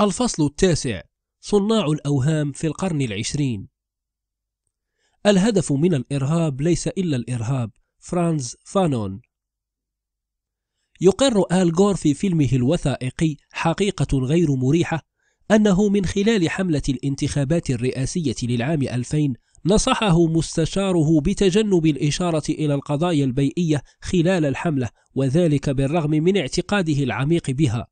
الفصل التاسع صناع الأوهام في القرن العشرين الهدف من الإرهاب ليس إلا الإرهاب فرانز فانون يقر آل غور في فيلمه الوثائقي حقيقة غير مريحة أنه من خلال حملة الانتخابات الرئاسية للعام 2000 نصحه مستشاره بتجنب الإشارة إلى القضايا البيئية خلال الحملة وذلك بالرغم من اعتقاده العميق بها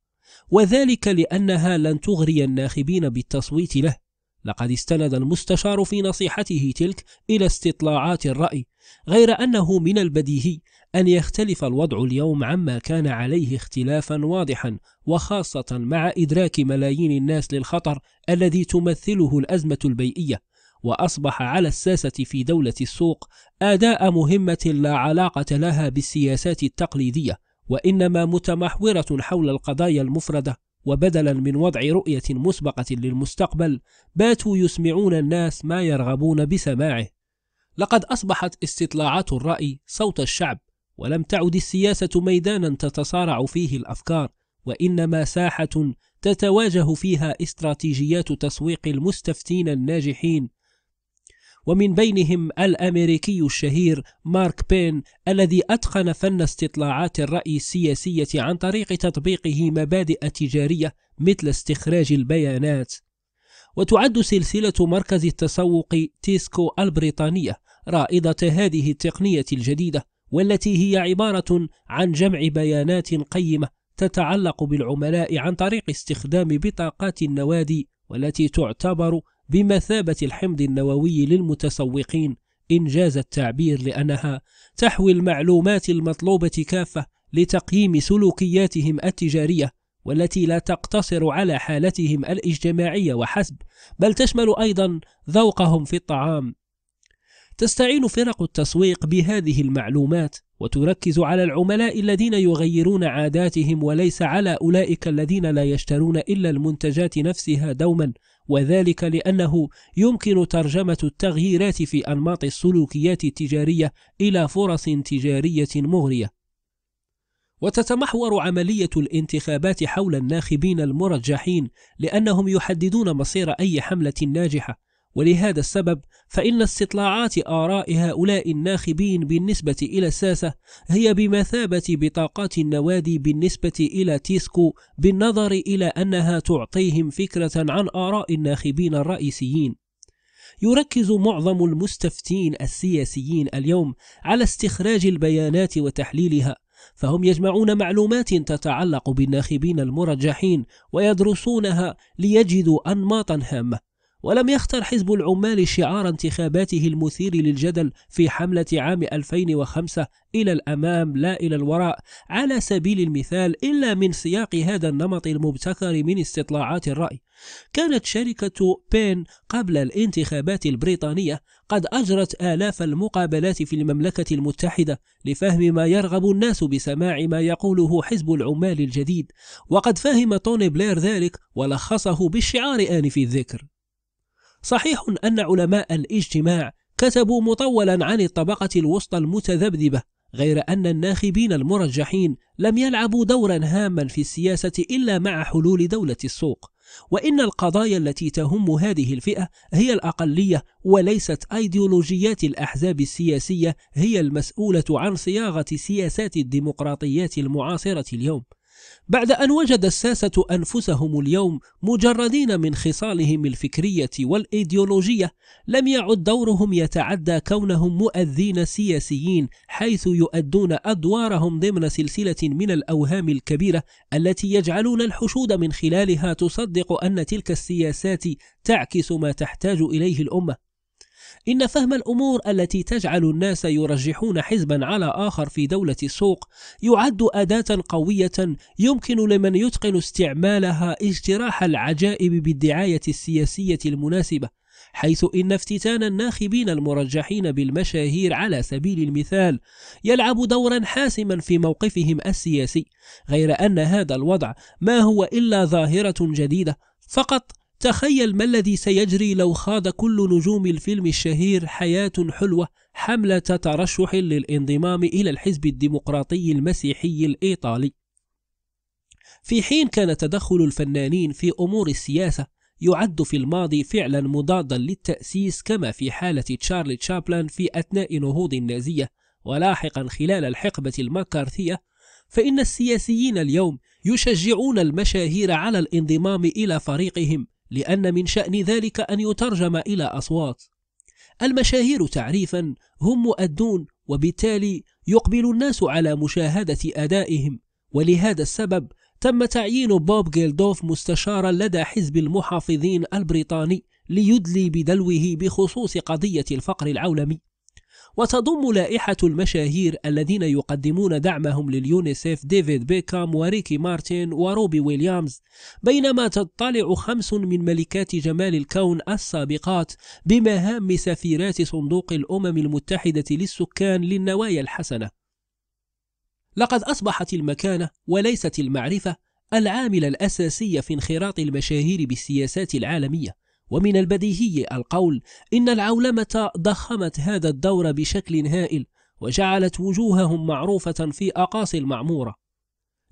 وذلك لأنها لن تغري الناخبين بالتصويت له لقد استند المستشار في نصيحته تلك إلى استطلاعات الرأي غير أنه من البديهي أن يختلف الوضع اليوم عما كان عليه اختلافا واضحا وخاصة مع إدراك ملايين الناس للخطر الذي تمثله الأزمة البيئية وأصبح على الساسة في دولة السوق أداء مهمة لا علاقة لها بالسياسات التقليدية وإنما متمحورة حول القضايا المفردة وبدلا من وضع رؤية مسبقة للمستقبل باتوا يسمعون الناس ما يرغبون بسماعه لقد أصبحت استطلاعات الرأي صوت الشعب ولم تعد السياسة ميدانا تتصارع فيه الأفكار وإنما ساحة تتواجه فيها استراتيجيات تسويق المستفتين الناجحين ومن بينهم الأمريكي الشهير مارك بين الذي أتقن فن استطلاعات الرأي السياسية عن طريق تطبيقه مبادئ تجارية مثل استخراج البيانات وتعد سلسلة مركز التسوق تيسكو البريطانية رائدة هذه التقنية الجديدة والتي هي عبارة عن جمع بيانات قيمة تتعلق بالعملاء عن طريق استخدام بطاقات النوادي والتي تعتبر بمثابة الحمض النووي للمتسوقين إن جاز التعبير لأنها تحوي المعلومات المطلوبة كافة لتقييم سلوكياتهم التجارية والتي لا تقتصر على حالتهم الاجتماعية وحسب بل تشمل أيضا ذوقهم في الطعام تستعين فرق التسويق بهذه المعلومات وتركز على العملاء الذين يغيرون عاداتهم وليس على أولئك الذين لا يشترون إلا المنتجات نفسها دوما وذلك لأنه يمكن ترجمة التغييرات في أنماط السلوكيات التجارية إلى فرص تجارية مغرية وتتمحور عملية الانتخابات حول الناخبين المرجحين لأنهم يحددون مصير أي حملة ناجحة ولهذا السبب فإن استطلاعات آراء هؤلاء الناخبين بالنسبة إلى الساسة هي بمثابة بطاقات النوادي بالنسبة إلى تيسكو بالنظر إلى أنها تعطيهم فكرة عن آراء الناخبين الرئيسيين يركز معظم المستفتين السياسيين اليوم على استخراج البيانات وتحليلها فهم يجمعون معلومات تتعلق بالناخبين المرجحين ويدرسونها ليجدوا أنماطا هامة ولم يختر حزب العمال شعار انتخاباته المثير للجدل في حملة عام 2005 إلى الأمام لا إلى الوراء على سبيل المثال إلا من سياق هذا النمط المبتكر من استطلاعات الرأي كانت شركة بين قبل الانتخابات البريطانية قد أجرت آلاف المقابلات في المملكة المتحدة لفهم ما يرغب الناس بسماع ما يقوله حزب العمال الجديد وقد فهم توني بلير ذلك ولخصه بالشعار آنف الذكر صحيح أن علماء الاجتماع كتبوا مطولا عن الطبقة الوسطى المتذبذبة غير أن الناخبين المرجحين لم يلعبوا دورا هاما في السياسة إلا مع حلول دولة السوق وإن القضايا التي تهم هذه الفئة هي الأقلية وليست أيديولوجيات الأحزاب السياسية هي المسؤولة عن صياغة سياسات الديمقراطيات المعاصرة اليوم بعد أن وجد الساسة أنفسهم اليوم مجردين من خصالهم الفكرية والإيديولوجية لم يعد دورهم يتعدى كونهم مؤذين سياسيين حيث يؤدون أدوارهم ضمن سلسلة من الأوهام الكبيرة التي يجعلون الحشود من خلالها تصدق أن تلك السياسات تعكس ما تحتاج إليه الأمة إن فهم الأمور التي تجعل الناس يرجحون حزبا على آخر في دولة السوق يعد أداة قوية يمكن لمن يتقن استعمالها اجتراح العجائب بالدعاية السياسية المناسبة حيث إن افتتان الناخبين المرجحين بالمشاهير على سبيل المثال يلعب دورا حاسما في موقفهم السياسي غير أن هذا الوضع ما هو إلا ظاهرة جديدة فقط تخيل ما الذي سيجري لو خاض كل نجوم الفيلم الشهير حياة حلوة حملة ترشح للانضمام إلى الحزب الديمقراطي المسيحي الإيطالي في حين كان تدخل الفنانين في أمور السياسة يعد في الماضي فعلا مضادا للتأسيس كما في حالة تشارلي تشابلان في أثناء نهوض النازية ولاحقا خلال الحقبة المكارثية فإن السياسيين اليوم يشجعون المشاهير على الانضمام إلى فريقهم لأن من شأن ذلك أن يترجم إلى أصوات المشاهير تعريفا هم مؤدون وبالتالي يقبل الناس على مشاهدة أدائهم ولهذا السبب تم تعيين بوب جيلدوف مستشارا لدى حزب المحافظين البريطاني ليدلي بدلوه بخصوص قضية الفقر العولمي وتضم لائحة المشاهير الذين يقدمون دعمهم لليونيسيف ديفيد بيكام وريكي مارتن وروبي ويليامز بينما تطلع خمس من ملكات جمال الكون السابقات بمهام سفيرات صندوق الأمم المتحدة للسكان للنوايا الحسنة لقد أصبحت المكانة وليست المعرفة العامل الأساسي في انخراط المشاهير بالسياسات العالمية ومن البديهي القول إن العولمة ضخمت هذا الدور بشكل هائل وجعلت وجوههم معروفة في أقاصي المعمورة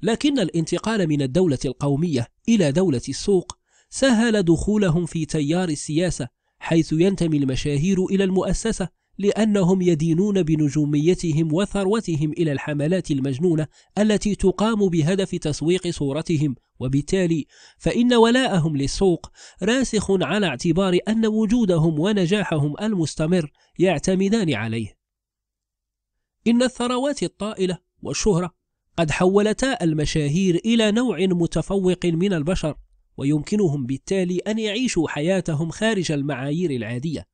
لكن الانتقال من الدولة القومية إلى دولة السوق سهل دخولهم في تيار السياسة حيث ينتمي المشاهير إلى المؤسسة لأنهم يدينون بنجوميتهم وثروتهم إلى الحملات المجنونة التي تقام بهدف تسويق صورتهم وبالتالي فإن ولاءهم للسوق راسخ على اعتبار أن وجودهم ونجاحهم المستمر يعتمدان عليه إن الثروات الطائلة والشهرة قد حولتا المشاهير إلى نوع متفوق من البشر ويمكنهم بالتالي أن يعيشوا حياتهم خارج المعايير العادية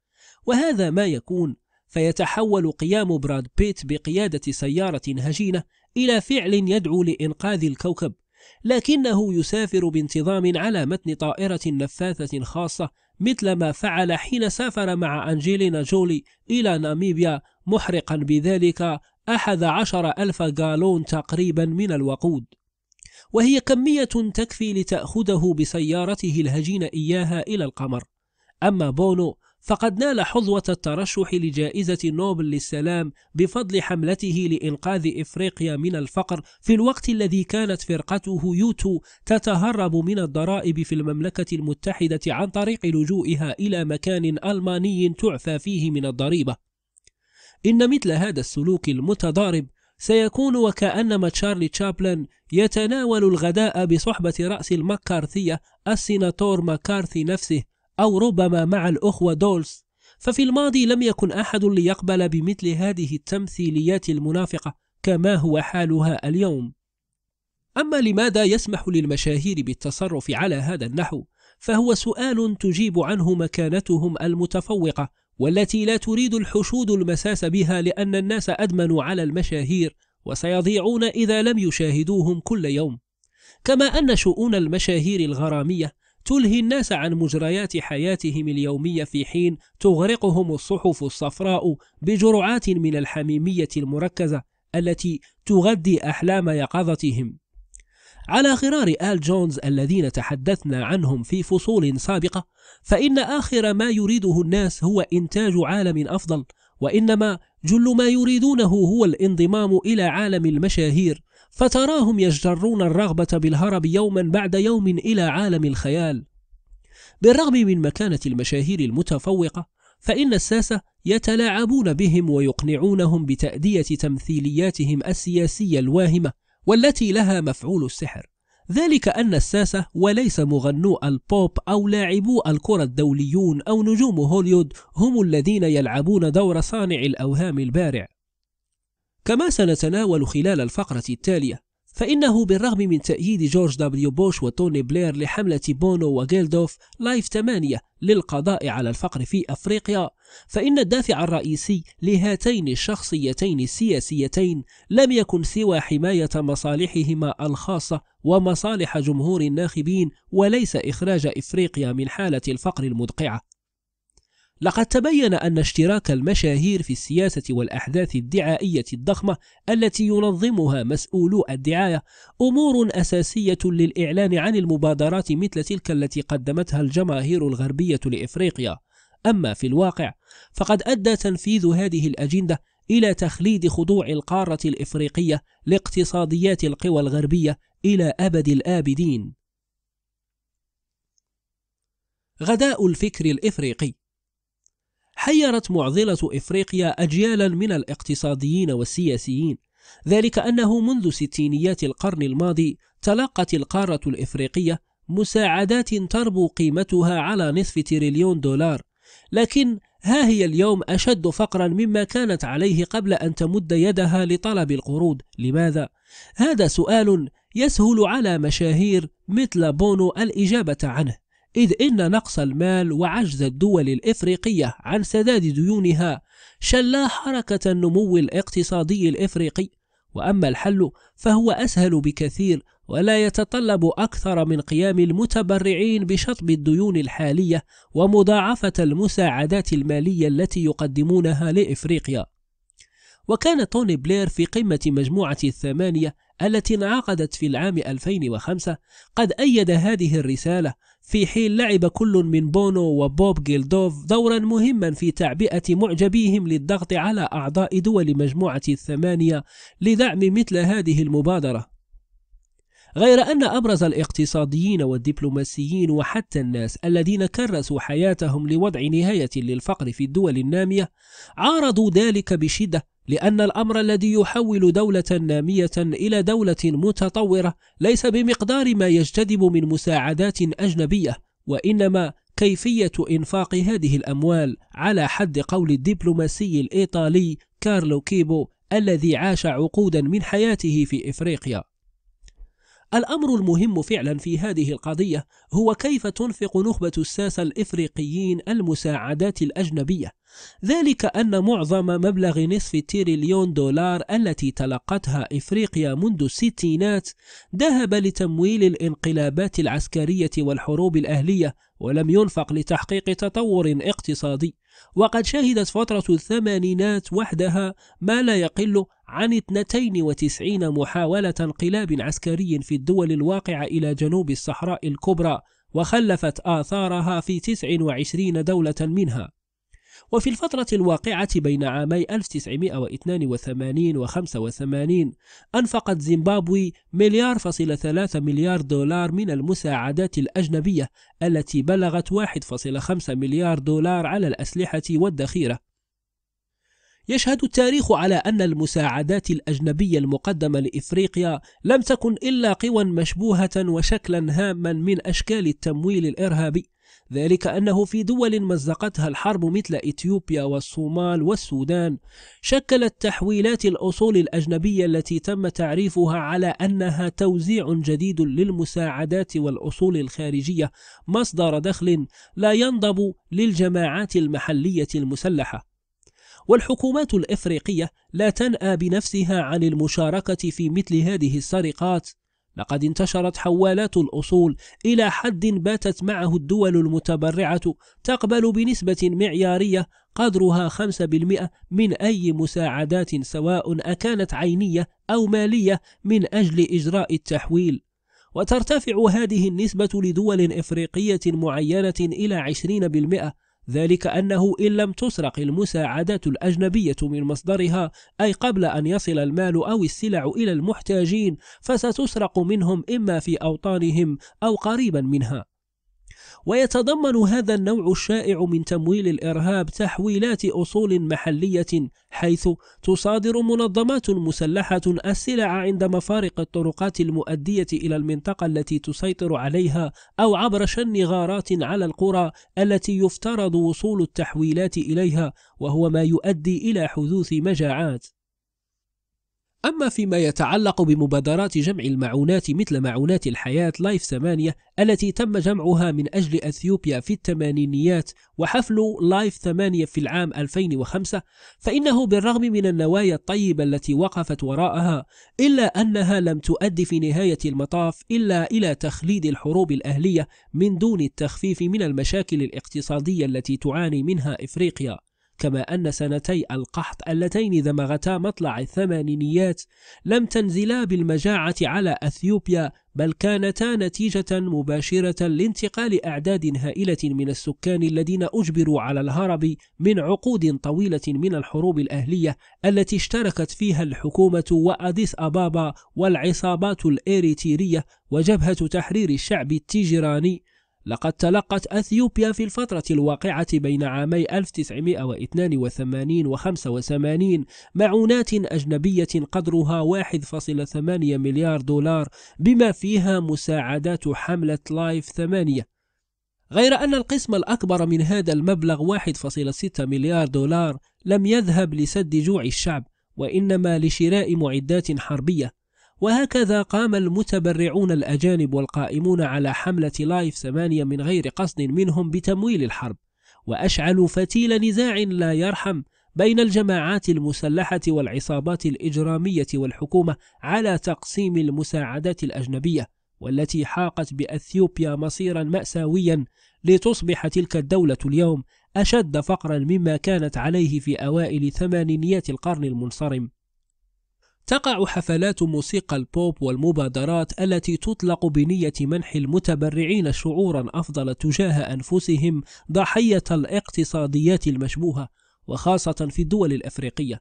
وهذا ما يكون فيتحول قيام براد بيت بقيادة سيارة هجينة إلى فعل يدعو لإنقاذ الكوكب لكنه يسافر بانتظام على متن طائرة نفاثة خاصة مثل ما فعل حين سافر مع أنجيلينا جولي إلى ناميبيا محرقا بذلك أحد عشر ألف غالون تقريبا من الوقود وهي كمية تكفي لتأخذه بسيارته الهجينة إياها إلى القمر أما بونو فقد نال حظوة الترشح لجائزة نوبل للسلام بفضل حملته لإنقاذ إفريقيا من الفقر في الوقت الذي كانت فرقته يوتو تتهرب من الضرائب في المملكة المتحدة عن طريق لجوئها إلى مكان ألماني تعفى فيه من الضريبة إن مثل هذا السلوك المتضارب سيكون وكأنما تشارلي تشابلن يتناول الغداء بصحبة رأس المكارثية السيناتور مكارثي نفسه أو ربما مع الأخوة دولز ففي الماضي لم يكن أحد ليقبل بمثل هذه التمثيليات المنافقة كما هو حالها اليوم أما لماذا يسمح للمشاهير بالتصرف على هذا النحو فهو سؤال تجيب عنه مكانتهم المتفوقة والتي لا تريد الحشود المساس بها لأن الناس أدمنوا على المشاهير وسيضيعون إذا لم يشاهدوهم كل يوم كما أن شؤون المشاهير الغرامية تلهي الناس عن مجريات حياتهم اليومية في حين تغرقهم الصحف الصفراء بجرعات من الحميمية المركزة التي تغذي أحلام يقظتهم. على غرار آل جونز الذين تحدثنا عنهم في فصول سابقة، فإن آخر ما يريده الناس هو إنتاج عالم أفضل، وإنما جل ما يريدونه هو الانضمام إلى عالم المشاهير فتراهم يجترون الرغبة بالهرب يوما بعد يوم إلى عالم الخيال بالرغم من مكانة المشاهير المتفوقة فإن الساسة يتلاعبون بهم ويقنعونهم بتأدية تمثيلياتهم السياسية الواهمة والتي لها مفعول السحر ذلك أن الساسة وليس مغنو البوب أو لاعبو الكرة الدوليون أو نجوم هوليود هم الذين يلعبون دور صانع الأوهام البارع كما سنتناول خلال الفقرة التالية فإنه بالرغم من تأييد جورج دبليو بوش وتوني بلير لحملة بونو وجيلدوف لايف 8 للقضاء على الفقر في أفريقيا فإن الدافع الرئيسي لهاتين الشخصيتين السياسيتين لم يكن سوى حماية مصالحهما الخاصة ومصالح جمهور الناخبين وليس إخراج إفريقيا من حالة الفقر المدقعة لقد تبين أن اشتراك المشاهير في السياسة والأحداث الدعائية الضخمة التي ينظمها مسؤولو الدعاية أمور أساسية للإعلان عن المبادرات مثل تلك التي قدمتها الجماهير الغربية لإفريقيا أما في الواقع فقد أدى تنفيذ هذه الأجندة إلى تخليد خضوع القارة الإفريقية لاقتصاديات القوى الغربية إلى أبد الآبدين غداء الفكر الإفريقي حيرت معضلة إفريقيا أجيالا من الاقتصاديين والسياسيين ذلك أنه منذ ستينيات القرن الماضي تلقت القارة الإفريقية مساعدات تربو قيمتها على نصف تريليون دولار لكن ها هي اليوم أشد فقرا مما كانت عليه قبل أن تمد يدها لطلب القروض لماذا؟ هذا سؤال يسهل على مشاهير مثل بونو الإجابة عنه إذ إن نقص المال وعجز الدول الإفريقية عن سداد ديونها شلا حركة النمو الاقتصادي الإفريقي وأما الحل فهو أسهل بكثير ولا يتطلب أكثر من قيام المتبرعين بشطب الديون الحالية ومضاعفة المساعدات المالية التي يقدمونها لإفريقيا وكان توني بلير في قمة مجموعة الثمانية التي انعقدت في العام 2005 قد أيد هذه الرسالة في حين لعب كل من بونو وبوب جيلدوف دورا مهما في تعبئة معجبيهم للضغط على أعضاء دول مجموعة الثمانية لدعم مثل هذه المبادرة غير أن أبرز الاقتصاديين والدبلوماسيين وحتى الناس الذين كرسوا حياتهم لوضع نهاية للفقر في الدول النامية عارضوا ذلك بشدة لأن الأمر الذي يحول دولة نامية إلى دولة متطورة ليس بمقدار ما يجتذب من مساعدات أجنبية وإنما كيفية إنفاق هذه الأموال على حد قول الدبلوماسي الإيطالي كارلو كيبو الذي عاش عقودا من حياته في إفريقيا الأمر المهم فعلا في هذه القضية هو كيف تنفق نخبة الساسة الإفريقيين المساعدات الأجنبية ذلك أن معظم مبلغ نصف تريليون دولار التي تلقتها إفريقيا منذ الستينات ذهب لتمويل الانقلابات العسكرية والحروب الأهلية ولم ينفق لتحقيق تطور اقتصادي وقد شهدت فترة الثمانينات وحدها ما لا يقل عن 92 محاولة انقلاب عسكري في الدول الواقعة إلى جنوب الصحراء الكبرى وخلفت آثارها في 29 دولة منها وفي الفترة الواقعة بين عامي 1982 و 85 أنفقت زيمبابوي مليار فاصلة ثلاثة مليار دولار من المساعدات الأجنبية التي بلغت 1.5 مليار دولار على الأسلحة والذخيرة يشهد التاريخ على أن المساعدات الأجنبية المقدمة لإفريقيا لم تكن إلا قوى مشبوهة وشكلا هاما من أشكال التمويل الإرهابي ذلك أنه في دول مزقتها الحرب مثل إثيوبيا والصومال والسودان شكلت تحويلات الأصول الأجنبية التي تم تعريفها على أنها توزيع جديد للمساعدات والأصول الخارجية مصدر دخل لا ينضب للجماعات المحلية المسلحة والحكومات الإفريقية لا تنأى بنفسها عن المشاركة في مثل هذه السرقات لقد انتشرت حوالات الأصول إلى حد باتت معه الدول المتبرعة تقبل بنسبة معيارية قدرها 5% من أي مساعدات سواء أكانت عينية أو مالية من أجل إجراء التحويل وترتفع هذه النسبة لدول إفريقية معينة إلى 20% ذلك أنه إن لم تسرق المساعدات الأجنبية من مصدرها أي قبل أن يصل المال أو السلع إلى المحتاجين فستسرق منهم إما في أوطانهم أو قريبا منها ويتضمن هذا النوع الشائع من تمويل الإرهاب تحويلات أصول محلية حيث تصادر منظمات مسلحة السلع عند مفارق الطرقات المؤدية إلى المنطقة التي تسيطر عليها أو عبر شن غارات على القرى التي يفترض وصول التحويلات إليها وهو ما يؤدي إلى حدوث مجاعات أما فيما يتعلق بمبادرات جمع المعونات مثل معونات الحياة لايف 8 التي تم جمعها من أجل أثيوبيا في الثمانينيات وحفل لايف 8 في العام 2005 فإنه بالرغم من النوايا الطيبة التي وقفت وراءها إلا أنها لم تؤدي في نهاية المطاف إلا إلى تخليد الحروب الأهلية من دون التخفيف من المشاكل الاقتصادية التي تعاني منها إفريقيا كما أن سنتي القحط اللتين دمغتا مطلع الثمانينيات لم تنزلا بالمجاعة على أثيوبيا بل كانتا نتيجة مباشرة لانتقال أعداد هائلة من السكان الذين أجبروا على الهرب من عقود طويلة من الحروب الأهلية التي اشتركت فيها الحكومة وأديس أبابا والعصابات الإريتيرية وجبهة تحرير الشعب التيجراني لقد تلقت أثيوبيا في الفترة الواقعة بين عامي 1982 و 85 معونات أجنبية قدرها 1.8 مليار دولار بما فيها مساعدات حملة لايف 8 غير أن القسم الأكبر من هذا المبلغ 1.6 مليار دولار لم يذهب لسد جوع الشعب وإنما لشراء معدات حربية وهكذا قام المتبرعون الأجانب والقائمون على حملة لايف ثمانية من غير قصد منهم بتمويل الحرب وأشعلوا فتيل نزاع لا يرحم بين الجماعات المسلحة والعصابات الإجرامية والحكومة على تقسيم المساعدات الأجنبية والتي حاقت بأثيوبيا مصيرا مأساويا لتصبح تلك الدولة اليوم أشد فقرا مما كانت عليه في أوائل ثمانينيات القرن المنصرم تقع حفلات موسيقى البوب والمبادرات التي تطلق بنية منح المتبرعين شعورا أفضل تجاه أنفسهم ضحية الاقتصاديات المشبوهة وخاصة في الدول الأفريقية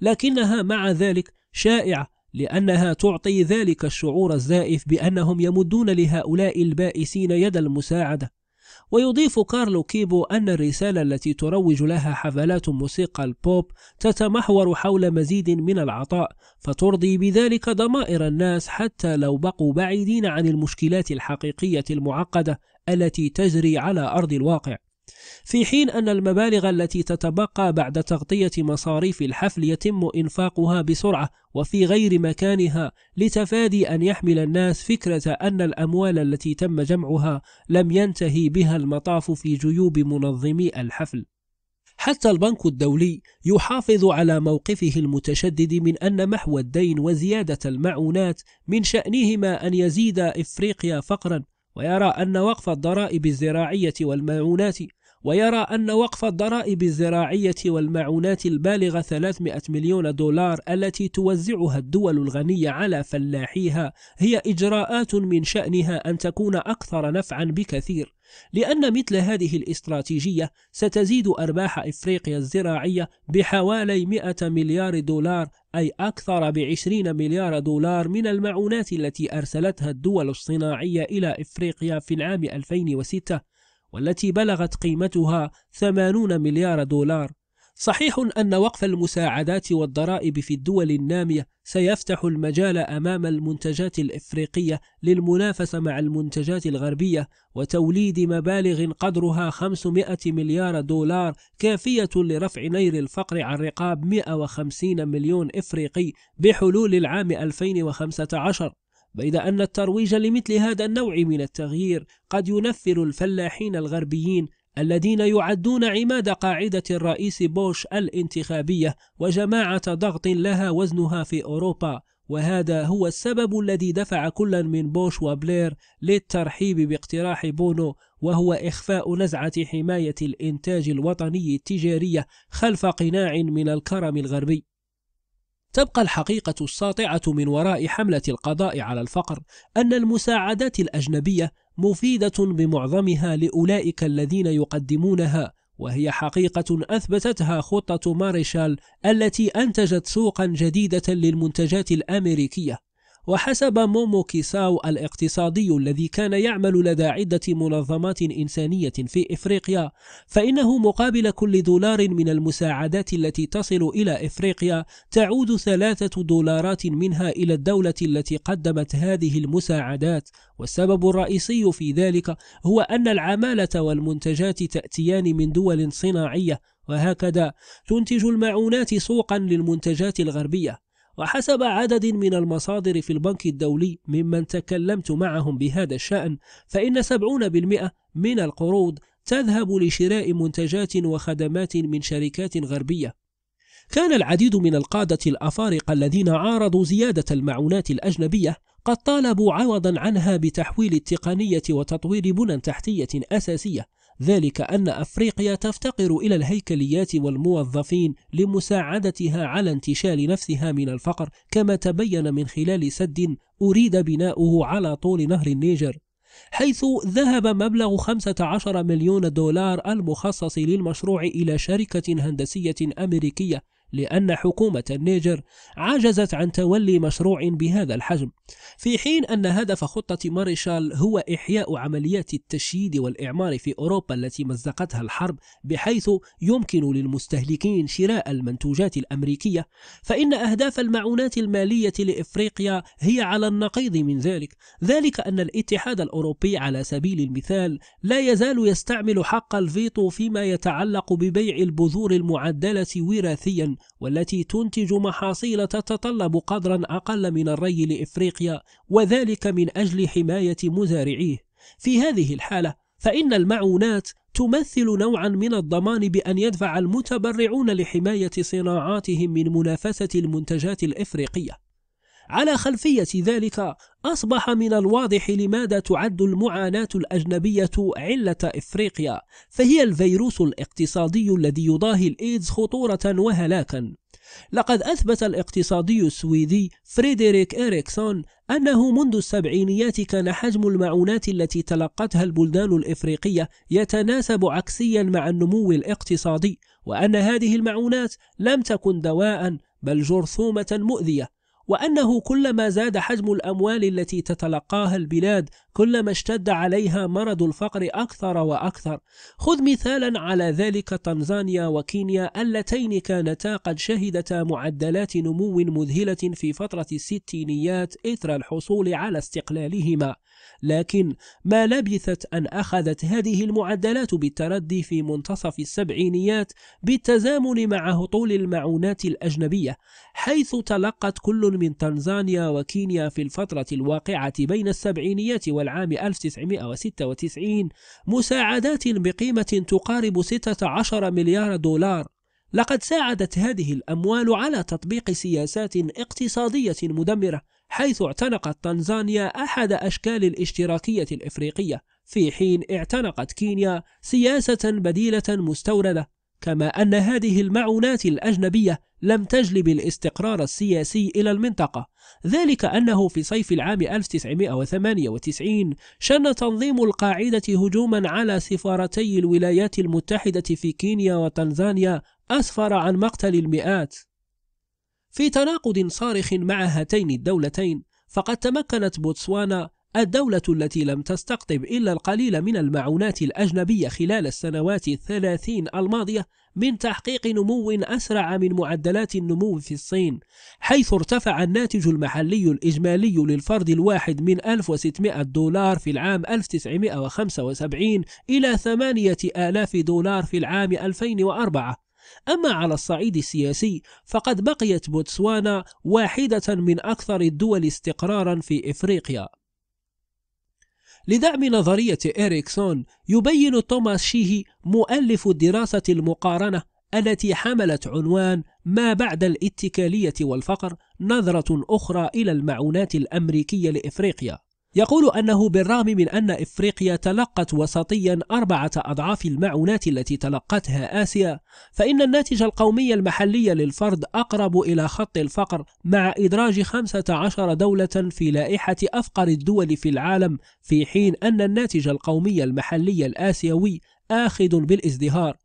لكنها مع ذلك شائعة لأنها تعطي ذلك الشعور الزائف بأنهم يمدون لهؤلاء البائسين يد المساعدة ويضيف كارلو كيبو أن الرسالة التي تروج لها حفلات موسيقى البوب تتمحور حول مزيد من العطاء فترضي بذلك ضمائر الناس حتى لو بقوا بعيدين عن المشكلات الحقيقية المعقدة التي تجري على أرض الواقع في حين أن المبالغ التي تتبقى بعد تغطية مصاريف الحفل يتم إنفاقها بسرعة وفي غير مكانها لتفادي أن يحمل الناس فكرة أن الأموال التي تم جمعها لم ينتهي بها المطاف في جيوب منظمي الحفل حتى البنك الدولي يحافظ على موقفه المتشدد من أن محو الدين وزيادة المعونات من شأنهما أن يزيد إفريقيا فقرا ويرى أن وقف الضرائب الزراعية والمعونات ويرى أن وقف الضرائب الزراعية والمعونات البالغة 300 مليون دولار التي توزعها الدول الغنية على فلاحيها هي إجراءات من شأنها أن تكون أكثر نفعا بكثير لأن مثل هذه الاستراتيجية ستزيد أرباح إفريقيا الزراعية بحوالي 100 مليار دولار أي أكثر بعشرين مليار دولار من المعونات التي أرسلتها الدول الصناعية إلى إفريقيا في العام 2006 والتي بلغت قيمتها 80 مليار دولار صحيح أن وقف المساعدات والضرائب في الدول النامية سيفتح المجال أمام المنتجات الإفريقية للمنافسة مع المنتجات الغربية وتوليد مبالغ قدرها 500 مليار دولار كافية لرفع نير الفقر عن رقاب 150 مليون إفريقي بحلول العام 2015 بيد أن الترويج لمثل هذا النوع من التغيير قد ينفر الفلاحين الغربيين الذين يعدون عماد قاعدة الرئيس بوش الانتخابية وجماعة ضغط لها وزنها في أوروبا وهذا هو السبب الذي دفع كلا من بوش وبلير للترحيب باقتراح بونو وهو إخفاء نزعة حماية الإنتاج الوطني التجارية خلف قناع من الكرم الغربي تبقى الحقيقة الساطعة من وراء حملة القضاء على الفقر أن المساعدات الأجنبية مفيدة بمعظمها لأولئك الذين يقدمونها وهي حقيقة أثبتتها خطة ماريشال التي أنتجت سوقا جديدة للمنتجات الأمريكية وحسب مومو كيساو الاقتصادي الذي كان يعمل لدى عدة منظمات إنسانية في إفريقيا فإنه مقابل كل دولار من المساعدات التي تصل إلى إفريقيا تعود ثلاثة دولارات منها إلى الدولة التي قدمت هذه المساعدات والسبب الرئيسي في ذلك هو أن العمالة والمنتجات تأتيان من دول صناعية وهكذا تنتج المعونات سوقا للمنتجات الغربية وحسب عدد من المصادر في البنك الدولي ممن تكلمت معهم بهذا الشأن فإن 70% من القروض تذهب لشراء منتجات وخدمات من شركات غربية كان العديد من القادة الأفارقة الذين عارضوا زيادة المعونات الأجنبية قد طالبوا عوضا عنها بتحويل التقنية وتطوير بنى تحتية أساسية ذلك أن أفريقيا تفتقر إلى الهيكليات والموظفين لمساعدتها على انتشال نفسها من الفقر كما تبين من خلال سد أريد بناؤه على طول نهر النيجر حيث ذهب مبلغ 15 مليون دولار المخصص للمشروع إلى شركة هندسية أمريكية لأن حكومة النيجر عجزت عن تولي مشروع بهذا الحجم، في حين أن هدف خطة ماريشال هو إحياء عمليات التشييد والإعمار في أوروبا التي مزقتها الحرب، بحيث يمكن للمستهلكين شراء المنتوجات الأمريكية، فإن أهداف المعونات المالية لإفريقيا هي على النقيض من ذلك، ذلك أن الاتحاد الأوروبي على سبيل المثال لا يزال يستعمل حق الفيتو فيما يتعلق ببيع البذور المعدلة وراثيا والتي تنتج محاصيل تتطلب قدرا أقل من الري لإفريقيا وذلك من أجل حماية مزارعيه في هذه الحالة فإن المعونات تمثل نوعا من الضمان بأن يدفع المتبرعون لحماية صناعاتهم من منافسة المنتجات الإفريقية على خلفية ذلك أصبح من الواضح لماذا تعد المعاناة الأجنبية علة إفريقيا فهي الفيروس الاقتصادي الذي يضاهي الإيدز خطورة وهلاكا لقد أثبت الاقتصادي السويدي فريدريك إريكسون أنه منذ السبعينيات كان حجم المعونات التي تلقتها البلدان الإفريقية يتناسب عكسيا مع النمو الاقتصادي وأن هذه المعونات لم تكن دواء بل جرثومة مؤذية وأنه كلما زاد حجم الأموال التي تتلقاها البلاد كلما اشتد عليها مرض الفقر أكثر وأكثر خذ مثالا على ذلك تنزانيا وكينيا اللتين كانتا قد شهدتا معدلات نمو مذهلة في فترة الستينيات إثر الحصول على استقلالهما لكن ما لبثت أن أخذت هذه المعدلات بالتردي في منتصف السبعينيات بالتزامن مع هطول المعونات الأجنبية حيث تلقت كل من تنزانيا وكينيا في الفترة الواقعة بين السبعينيات وال العام 1996 مساعدات بقيمة تقارب 16 مليار دولار لقد ساعدت هذه الأموال على تطبيق سياسات اقتصادية مدمرة حيث اعتنقت تنزانيا أحد أشكال الاشتراكية الإفريقية في حين اعتنقت كينيا سياسة بديلة مستوردة كما أن هذه المعونات الأجنبية لم تجلب الاستقرار السياسي إلى المنطقة ذلك أنه في صيف العام 1998 شن تنظيم القاعدة هجوما على سفارتي الولايات المتحدة في كينيا وتنزانيا أسفر عن مقتل المئات في تناقض صارخ مع هاتين الدولتين فقد تمكنت بوتسوانا الدولة التي لم تستقطب إلا القليل من المعونات الأجنبية خلال السنوات الثلاثين الماضية من تحقيق نمو أسرع من معدلات النمو في الصين حيث ارتفع الناتج المحلي الإجمالي للفرد الواحد من 1600 دولار في العام 1975 إلى 8000 دولار في العام 2004 أما على الصعيد السياسي فقد بقيت بوتسوانا واحدة من أكثر الدول استقرارا في إفريقيا لدعم نظرية إريكسون يبين توماس شيهي مؤلف الدراسة المقارنة التي حملت عنوان ما بعد الاتكالية والفقر نظرة أخرى إلى المعونات الأمريكية لإفريقيا يقول أنه بالرغم من أن إفريقيا تلقت وسطيا أربعة أضعاف المعونات التي تلقتها آسيا فإن الناتج القومي المحلي للفرد أقرب إلى خط الفقر مع إدراج 15 دولة في لائحة أفقر الدول في العالم في حين أن الناتج القومي المحلي الآسيوي آخذ بالازدهار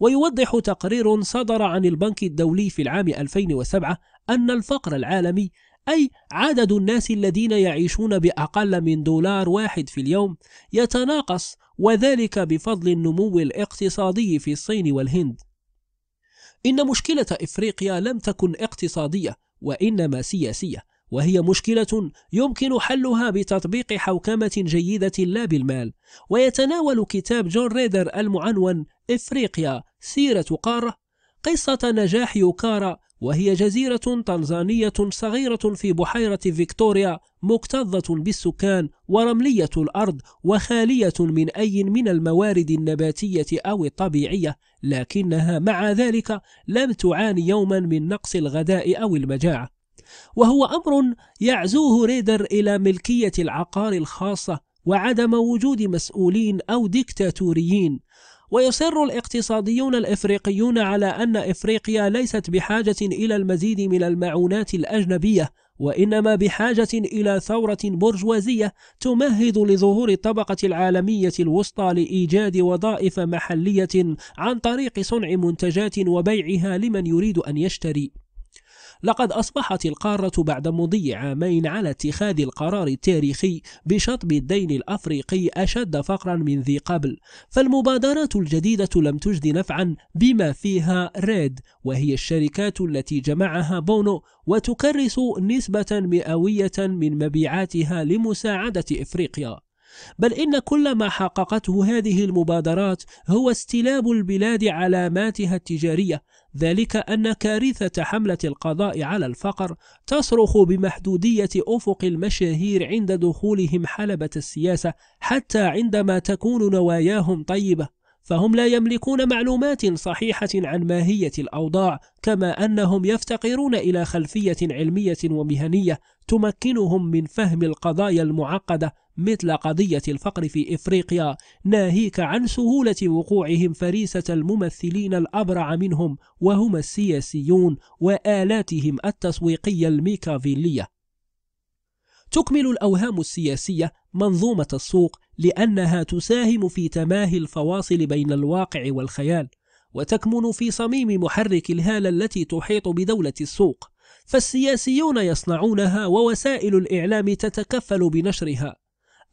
ويوضح تقرير صدر عن البنك الدولي في العام 2007 أن الفقر العالمي أي عدد الناس الذين يعيشون بأقل من دولار واحد في اليوم يتناقص وذلك بفضل النمو الاقتصادي في الصين والهند إن مشكلة إفريقيا لم تكن اقتصادية وإنما سياسية وهي مشكلة يمكن حلها بتطبيق حوكمة جيدة لا بالمال ويتناول كتاب جون ريدر المعنون إفريقيا سيرة قارة قصة نجاح يوكارا وهي جزيرة تنزانية صغيرة في بحيرة فيكتوريا مكتظة بالسكان ورملية الأرض وخالية من أي من الموارد النباتية أو الطبيعية لكنها مع ذلك لم تعاني يوما من نقص الغذاء أو المجاعة وهو أمر يعزوه ريدر إلى ملكية العقار الخاصة وعدم وجود مسؤولين أو ديكتاتوريين ويصر الاقتصاديون الافريقيون على ان افريقيا ليست بحاجه الى المزيد من المعونات الاجنبيه وانما بحاجه الى ثوره برجوازيه تمهد لظهور الطبقه العالميه الوسطى لايجاد وظائف محليه عن طريق صنع منتجات وبيعها لمن يريد ان يشتري لقد أصبحت القارة بعد مضي عامين على اتخاذ القرار التاريخي بشطب الدين الأفريقي أشد فقرا من ذي قبل فالمبادرات الجديدة لم تجد نفعا بما فيها ريد وهي الشركات التي جمعها بونو وتكرس نسبة مئوية من مبيعاتها لمساعدة إفريقيا بل إن كل ما حققته هذه المبادرات هو استلاب البلاد علاماتها التجارية ذلك أن كارثة حملة القضاء على الفقر تصرخ بمحدودية أفق المشاهير عند دخولهم حلبة السياسة حتى عندما تكون نواياهم طيبة فهم لا يملكون معلومات صحيحة عن ماهية الأوضاع كما أنهم يفتقرون إلى خلفية علمية ومهنية تمكنهم من فهم القضايا المعقدة مثل قضية الفقر في إفريقيا ناهيك عن سهولة وقوعهم فريسة الممثلين الأبرع منهم وهم السياسيون وآلاتهم التسويقية الميكافيلية تكمل الأوهام السياسية منظومة السوق لأنها تساهم في تماهي الفواصل بين الواقع والخيال وتكمن في صميم محرك الهالة التي تحيط بدولة السوق فالسياسيون يصنعونها ووسائل الإعلام تتكفل بنشرها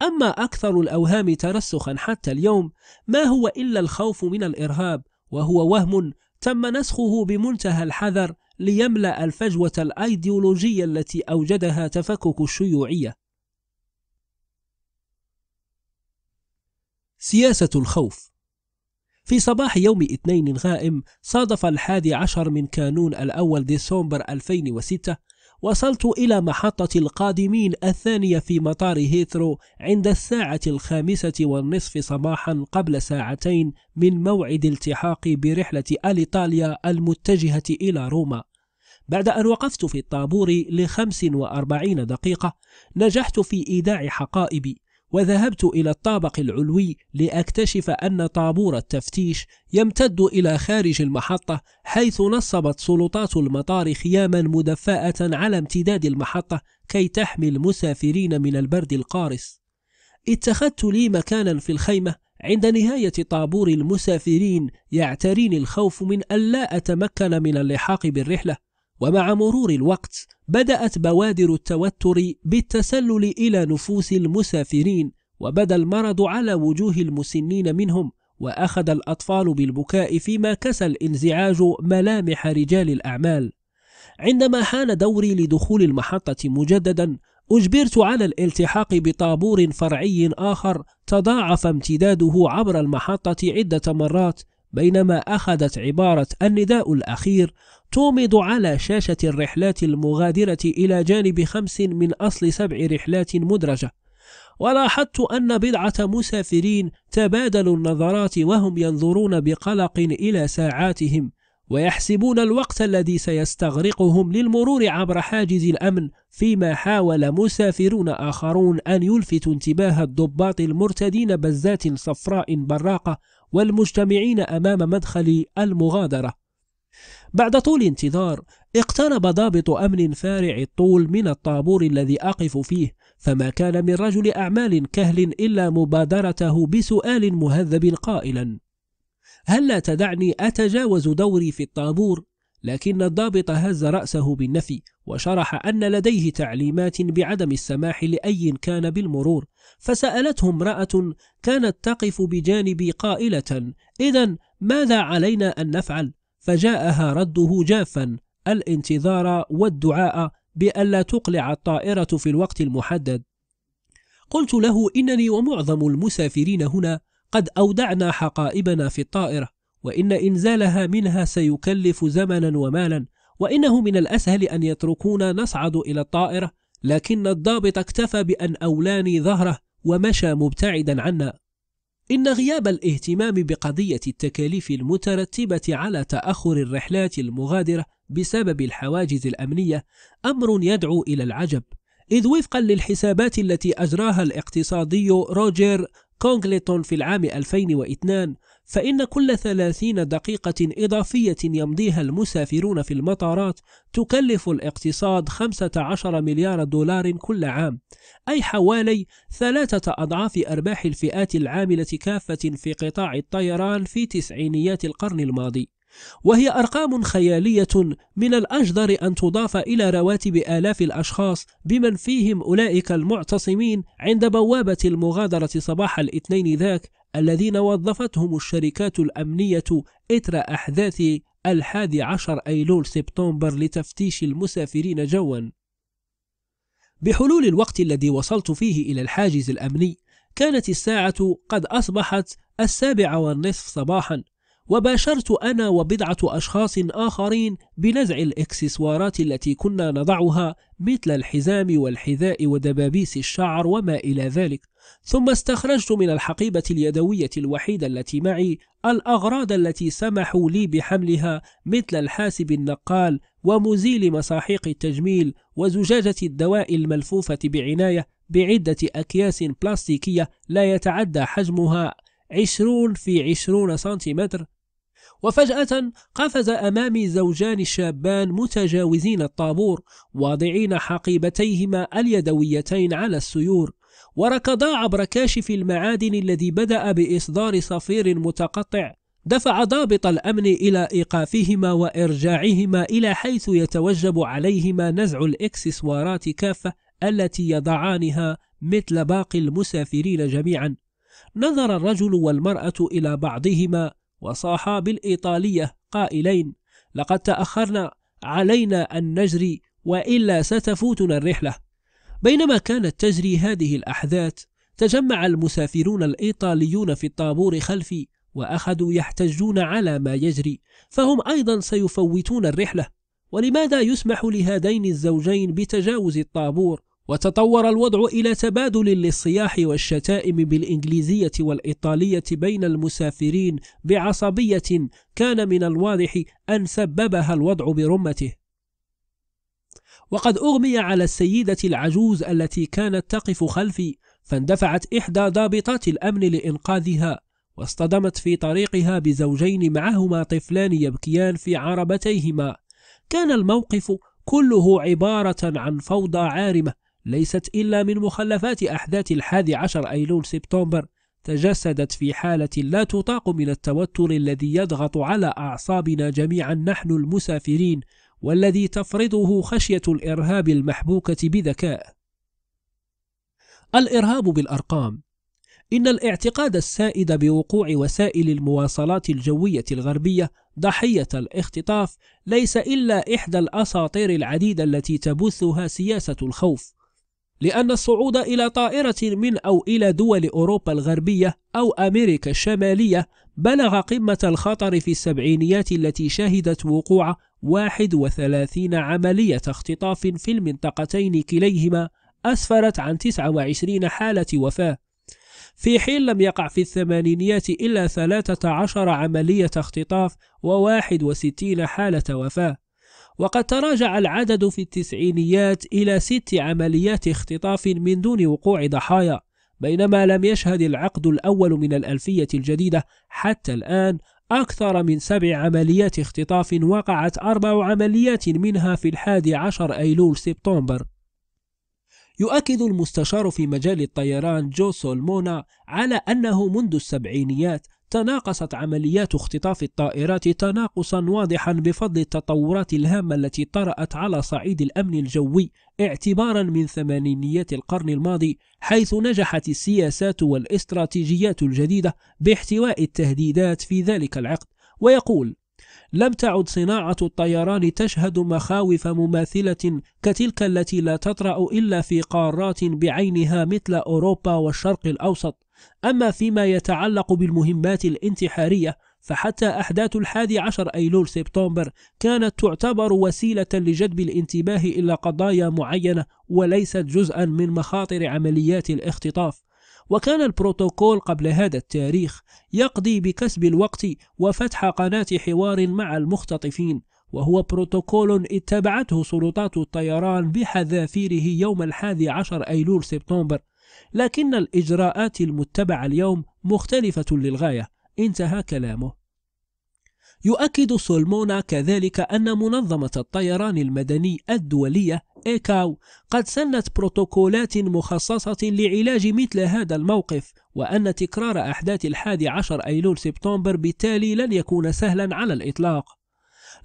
أما أكثر الأوهام ترسخا حتى اليوم ما هو إلا الخوف من الإرهاب وهو وهم تم نسخه بمنتهى الحذر ليملأ الفجوة الأيديولوجية التي أوجدها تفكك الشيوعية سياسة الخوف في صباح يوم اثنين غائم صادف الحادي عشر من كانون الأول ديسمبر 2006 وصلت إلى محطة القادمين الثانية في مطار هيثرو عند الساعة الخامسة والنصف صباحا قبل ساعتين من موعد التحاقي برحلة أليطاليا المتجهة إلى روما بعد أن وقفت في الطابور لخمس وأربعين دقيقة نجحت في إيداع حقائبي وذهبت إلى الطابق العلوي لأكتشف أن طابور التفتيش يمتد إلى خارج المحطة حيث نصبت سلطات المطار خياما مدفأة على امتداد المحطة كي تحمي المسافرين من البرد القارس اتخذت لي مكانا في الخيمة عند نهاية طابور المسافرين يعتريني الخوف من ألا أتمكن من اللحاق بالرحلة ومع مرور الوقت بدأت بوادر التوتر بالتسلل إلى نفوس المسافرين وبدا المرض على وجوه المسنين منهم وأخذ الأطفال بالبكاء فيما كسى الانزعاج ملامح رجال الأعمال عندما حان دوري لدخول المحطة مجددا أجبرت على الالتحاق بطابور فرعي آخر تضاعف امتداده عبر المحطة عدة مرات بينما أخذت عبارة النداء الأخير تومض على شاشة الرحلات المغادرة إلى جانب خمس من أصل سبع رحلات مدرجة ولاحظت أن بضعة مسافرين تبادلوا النظرات وهم ينظرون بقلق إلى ساعاتهم ويحسبون الوقت الذي سيستغرقهم للمرور عبر حاجز الأمن فيما حاول مسافرون آخرون أن يلفتوا انتباه الضباط المرتدين بزات صفراء براقة والمجتمعين أمام مدخل المغادرة بعد طول انتظار اقترب ضابط أمن فارع الطول من الطابور الذي أقف فيه فما كان من رجل أعمال كهل إلا مبادرته بسؤال مهذب قائلا هل لا تدعني أتجاوز دوري في الطابور لكن الضابط هز رأسه بالنفي وشرح أن لديه تعليمات بعدم السماح لأي كان بالمرور فسألته امرأة كانت تقف بجانبي قائلة إذا ماذا علينا أن نفعل؟ فجاءها رده جافا الانتظار والدعاء بألا تقلع الطائرة في الوقت المحدد قلت له إنني ومعظم المسافرين هنا قد أودعنا حقائبنا في الطائرة وإن إنزالها منها سيكلف زمنا ومالا وإنه من الأسهل أن يتركونا نصعد إلى الطائرة لكن الضابط اكتفى بأن أولاني ظهره ومشى مبتعدا عنا إن غياب الاهتمام بقضية التكاليف المترتبة على تأخر الرحلات المغادرة بسبب الحواجز الأمنية أمر يدعو إلى العجب إذ وفقا للحسابات التي أجراها الاقتصادي روجر كونغليتون في العام 2002 فإن كل ثلاثين دقيقة إضافية يمضيها المسافرون في المطارات تكلف الاقتصاد 15 مليار دولار كل عام أي حوالي ثلاثة أضعاف أرباح الفئات العاملة كافة في قطاع الطيران في تسعينيات القرن الماضي وهي أرقام خيالية من الأجدر أن تضاف إلى رواتب آلاف الأشخاص بمن فيهم أولئك المعتصمين عند بوابة المغادرة صباح الاثنين ذاك الذين وظفتهم الشركات الأمنية إثر أحداث الحادي عشر أيلول سبتمبر لتفتيش المسافرين جوا بحلول الوقت الذي وصلت فيه إلى الحاجز الأمني كانت الساعة قد أصبحت السابعة والنصف صباحا وباشرت أنا وبضعة أشخاص آخرين بنزع الإكسسوارات التي كنا نضعها مثل الحزام والحذاء ودبابيس الشعر وما إلى ذلك ثم استخرجت من الحقيبة اليدوية الوحيدة التي معي الأغراض التي سمحوا لي بحملها مثل الحاسب النقال ومزيل مساحيق التجميل وزجاجة الدواء الملفوفة بعناية بعدة أكياس بلاستيكية لا يتعدى حجمها 20 في 20 سنتيمتر وفجأة قفز أمامي زوجان شابان متجاوزين الطابور واضعين حقيبتيهما اليدويتين على السيور وركضا عبر كاشف المعادن الذي بدأ بإصدار صفير متقطع دفع ضابط الأمن إلى إيقافهما وإرجاعهما إلى حيث يتوجب عليهما نزع الإكسسوارات كافة التي يضعانها مثل باقي المسافرين جميعا نظر الرجل والمرأة إلى بعضهما وصاحا بالإيطالية قائلين لقد تأخرنا علينا أن نجري وإلا ستفوتنا الرحلة بينما كانت تجري هذه الأحداث تجمع المسافرون الإيطاليون في الطابور خلفي وأخذوا يحتجون على ما يجري فهم أيضا سيفوتون الرحلة ولماذا يسمح لهذين الزوجين بتجاوز الطابور وتطور الوضع إلى تبادل للصياح والشتائم بالإنجليزية والإيطالية بين المسافرين بعصبية كان من الواضح أن سببها الوضع برمته وقد أغمي على السيدة العجوز التي كانت تقف خلفي فاندفعت إحدى ضابطات الأمن لإنقاذها واصطدمت في طريقها بزوجين معهما طفلان يبكيان في عربتيهما كان الموقف كله عبارة عن فوضى عارمة ليست إلا من مخلفات أحداث الحادي عشر أيلول سبتمبر تجسدت في حالة لا تطاق من التوتر الذي يضغط على أعصابنا جميعا نحن المسافرين والذي تفرضه خشية الإرهاب المحبوكة بذكاء. الإرهاب بالأرقام إن الاعتقاد السائد بوقوع وسائل المواصلات الجوية الغربية ضحية الاختطاف ليس إلا إحدى الأساطير العديدة التي تبثها سياسة الخوف، لأن الصعود إلى طائرة من أو إلى دول أوروبا الغربية أو أمريكا الشمالية بلغ قمة الخطر في السبعينيات التي شهدت وقوع 31 عملية اختطاف في المنطقتين كليهما أسفرت عن 29 حالة وفاة في حين لم يقع في الثمانينيات إلا 13 عملية اختطاف و61 حالة وفاة وقد تراجع العدد في التسعينيات إلى ست عمليات اختطاف من دون وقوع ضحايا بينما لم يشهد العقد الأول من الألفية الجديدة حتى الآن أكثر من سبع عمليات اختطاف وقعت أربع عمليات منها في الحادي عشر أيلول سبتمبر يؤكد المستشار في مجال الطيران جو سولمونا على أنه منذ السبعينيات تناقصت عمليات اختطاف الطائرات تناقصا واضحا بفضل التطورات الهامة التي طرأت على صعيد الأمن الجوي اعتبارا من ثمانينيات القرن الماضي حيث نجحت السياسات والاستراتيجيات الجديدة باحتواء التهديدات في ذلك العقد ويقول لم تعد صناعة الطيران تشهد مخاوف مماثلة كتلك التي لا تطرأ إلا في قارات بعينها مثل أوروبا والشرق الأوسط أما فيما يتعلق بالمهمات الانتحارية فحتى أحداث الحادي عشر أيلول سبتمبر كانت تعتبر وسيلة لجذب الانتباه إلى قضايا معينة وليست جزءا من مخاطر عمليات الاختطاف وكان البروتوكول قبل هذا التاريخ يقضي بكسب الوقت وفتح قناة حوار مع المختطفين وهو بروتوكول اتبعته سلطات الطيران بحذافيره يوم الحادي عشر أيلول سبتمبر لكن الإجراءات المتبعة اليوم مختلفة للغاية انتهى كلامه يؤكد سولمونا كذلك أن منظمة الطيران المدني الدولية إيكاو قد سنت بروتوكولات مخصصة لعلاج مثل هذا الموقف وأن تكرار أحداث الحادي عشر أيلول سبتمبر بالتالي لن يكون سهلا على الإطلاق